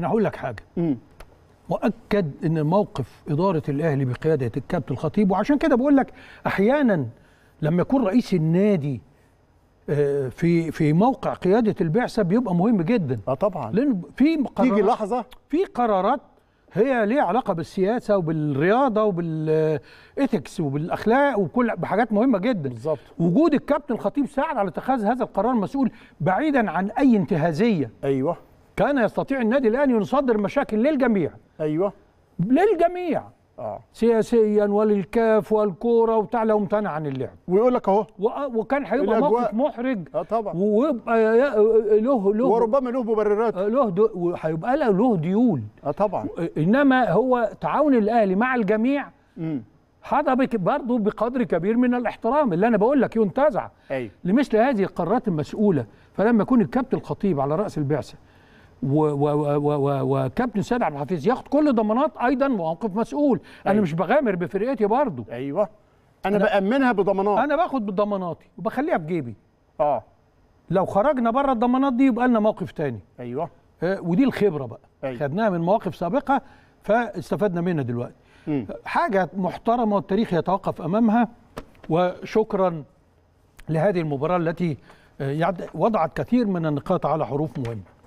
انا هقول لك حاجه م. مؤكد ان موقف اداره الاهلي بقياده الكابتن الخطيب وعشان كده بقول لك احيانا لما يكون رئيس النادي آه، في في موقع قياده البعثه بيبقى مهم جدا اه طبعا لان في قرارات تيجي لحظه في قرارات هي ليها علاقه بالسياسه وبالرياضه وبالايثكس وبالاخلاق وكل بحاجات مهمه جدا بالظبط وجود الكابتن الخطيب ساعد على اتخاذ هذا القرار مسؤول بعيدا عن اي انتهازيه ايوه كان يستطيع النادي الأهلي يصدر مشاكل للجميع أيوه للجميع آه. سياسيا وللكاف والكوره وبتاع لو امتنع عن اللعب ويقول لك اهو وكان هيبقى موقف محرج اه طبعا ويبقى آه، آه، له له وربما له مبررات آه، له وهيبقى له له ديون اه طبعا انما هو تعاون الاهلي مع الجميع امم هذا برضه بقدر كبير من الاحترام اللي انا بقول لك ينتزع أيوة. لمثل هذه القرارات المسؤوله فلما يكون الكابتن الخطيب على راس البعثه وكابتن سيد عبد الحفيظ ياخد كل ضمانات ايضا موقف مسؤول انا أيوة. مش بغامر بفرقتي برضه ايوه انا, أنا بامنها بضمانات انا باخد بضماناتي وبخليها في جيبي اه لو خرجنا بره الضمانات دي يبقى لنا موقف تاني ايوه آه ودي الخبره بقى أيوة. خدناها من مواقف سابقه فاستفدنا منها دلوقتي م. حاجه محترمه والتاريخ يتوقف امامها وشكرا لهذه المباراه التي آه، وضعت كثير من النقاط على حروف مهمه